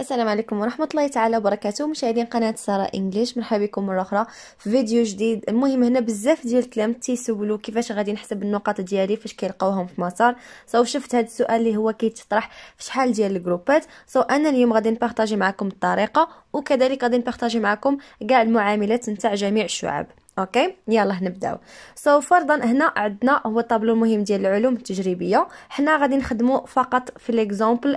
السلام عليكم ورحمة الله تعالى وبركاته مشاهدين قناة سارة انجليش مرحبا بكم مرة أخرى في فيديو جديد المهم هنا بزاف ديال الكلام تيسولو كيفاش غادي نحسب النقاط ديالي فاش كيلقاوهم في مسار سو شفت هذا السؤال اللي هو كيتطرح في شحال ديال الجروبات سو أنا اليوم غادي نبارطاجي معكم الطريقة وكذلك غادي نبارطاجي معكم كاع المعاملات نتاع جميع الشعب اوكي يلا نبداو سو so, فرضا هنا عندنا هو طابلو مهم ديال العلوم التجريبيه حنا غادي نخدمو فقط في ليكزامبل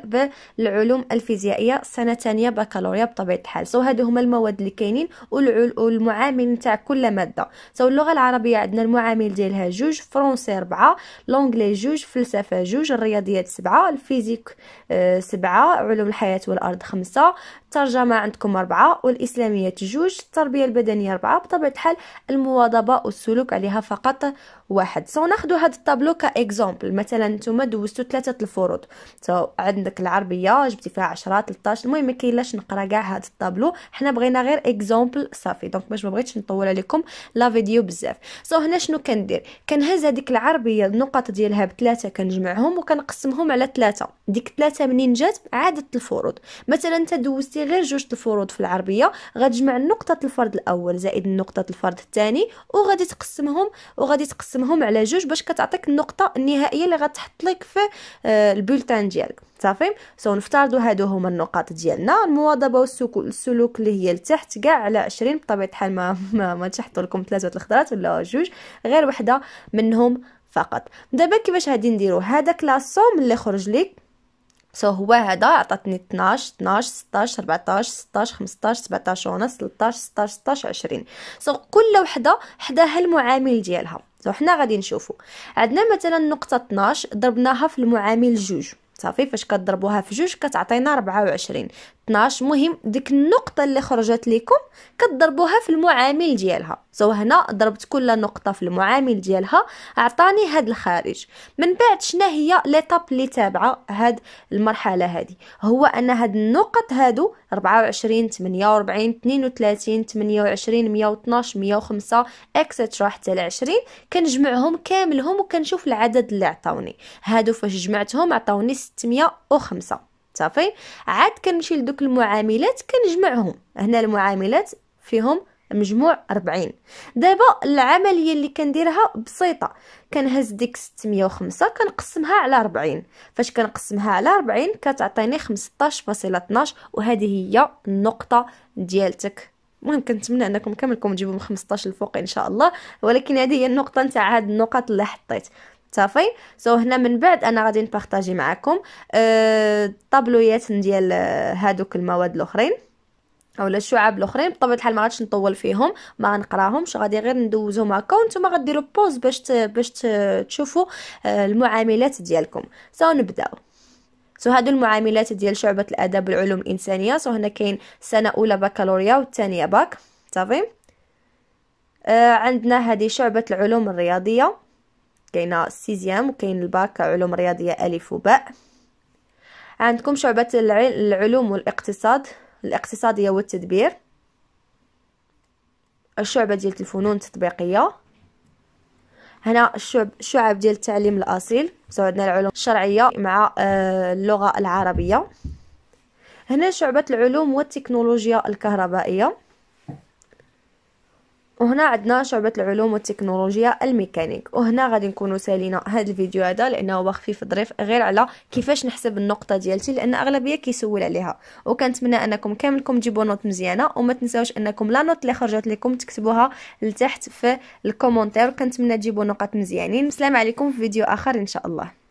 بالعلوم الفيزيائيه السنه ثانيه بكالوريا بطبيعه الحال سو so, هادو هما المواد اللي كاينين والمعامل نتاع كل ماده سو so, اللغه العربيه عندنا المعامل ديالها جوج فرونسي ربعة لونغلي جوج فلسفه جوج الرياضيات سبعة الفيزيك آه، سبعة علوم الحياه والارض خمسة الترجمة عندكم أربعة والإسلامية جوج التربية البدنية أربعة بطبيعة الحال المواظبة والسلوك عليها فقط واحد سو ناخدو هاد الطابلو كاكزومبل مثلا نتوما دوزتو ثلاثة الفروض سو عندك العربية جبتي فيها عشرة تلتاش المهم مكيلاش نقرا كاع هاد الطابلو حنا بغينا غير اكزومبل صافي دونك باش مبغيتش نطول عليكم لا فيديو بزاف سو هنا شنو كندير كنهز هاديك العربية النقط ديالها بثلاثة كنجمعهم وكنقسمهم على ثلاثة ديك ثلاثة منين جات عادت الفروض مثلا انت دوزتي غير جوج الفروض في العربيه غتجمع نقطه الفرد الاول زائد نقطه الفرد الثاني وغادي تقسمهم وغادي تقسمهم على جوج باش كتعطيك النقطه النهائيه اللي غتحط لك في آه، البولتان ديالك صافي سو نفترضوا هادو هما النقاط ديالنا المواظبه والسلوك اللي هي لتحت كاع على 20 بطبيعه الحال ما ما, ما تحطوا لكم ثلاثه الخضرات ولا جوج غير وحده منهم فقط دابا كيفاش غادي نديرو هذاك لاصوم اللي خرج لك سو هو هذا عطاتني 12 12 16 14 16 15 17 ونص 13 16 16 20 سو كل وحده حداها المعامل ديالها سو حنا غادي نشوفوا عندنا مثلا نقطه 12 ضربناها في المعامل جوج صافي فاش كضربوها في جوج كتعطينا 24 12 مهم ديك النقطة اللي خرجت لكم كتضربوها في المعامل ديالها سو هنا ضربت كل نقطة في المعامل ديالها أعطاني هاد الخارج من بعد شنا هي لطب اللي تابعة هاد المرحلة هادي هو ان هاد النقط هادو 24 48 32 28 112 105 اكسترا حتى ل 20 كنجمعهم كاملهم وكنشوف العدد اللي عطاوني هادو فاش جمعتهم عطاوني 605 صافي عاد كنمشي لدوك المعاملات كنجمعهم هنا المعاملات فيهم مجموع 40 دابا العمليه اللي كنديرها بسيطه كنهز ديك 605 كنقسمها على 40 فاش كنقسمها على 40 كتعطيني 15.12 وهذه هي النقطه ديالتك المهم كنتمنى انكم كاملكم تجيبوا من 15 الفوق ان شاء الله ولكن هذه هي النقطه نتاع هاد النقط اللي حطيت صافي سو so هنا من بعد انا غادي نبارطاجي معكم الطابلويات أه ديال آه، هادوك المواد الاخرين اولا الشعاب الاخرين بطبيعه الحال ما غاديش نطول فيهم ما غنقراهمش غادي غير ندوزهم هكا وانتم غديروا بوز باش ت... باش ت... تشوفوا آه، المعاملات ديالكم سو نبداو سو هادو المعاملات ديال شعبه الاداب والعلوم الانسانيه سو هنا كاين سنه اولى بكالوريا والثانيه باك صافي آه عندنا هذه شعبه العلوم الرياضيه كاينه السيزيام وكاين الباك علوم رياضيه الف وباء عندكم شعبة العلوم والاقتصاد الاقتصادية والتدبير الشعبة ديال الفنون التطبيقية هنا الشعب شعب ديال التعليم الأصيل عندنا العلوم الشرعية مع آه، اللغة العربية هنا شعبة العلوم والتكنولوجيا الكهربائية وهنا عندنا شعبة العلوم والتكنولوجيا الميكانيك وهنا غادي نكونوا سالينا هذا الفيديو هذا لانه هو خفيف ظريف غير على كيفاش نحسب النقطة ديالتي لان اغلبية كيسول عليها وكنتمنى انكم كاملكم تجيبوا نوت مزيانة وما تنساوش انكم لا نوت اللي خرجت لكم تكتبوها لتحت في الكومونتير وكنتمنى تجيبوا نقط مزيانين السلام عليكم في فيديو اخر ان شاء الله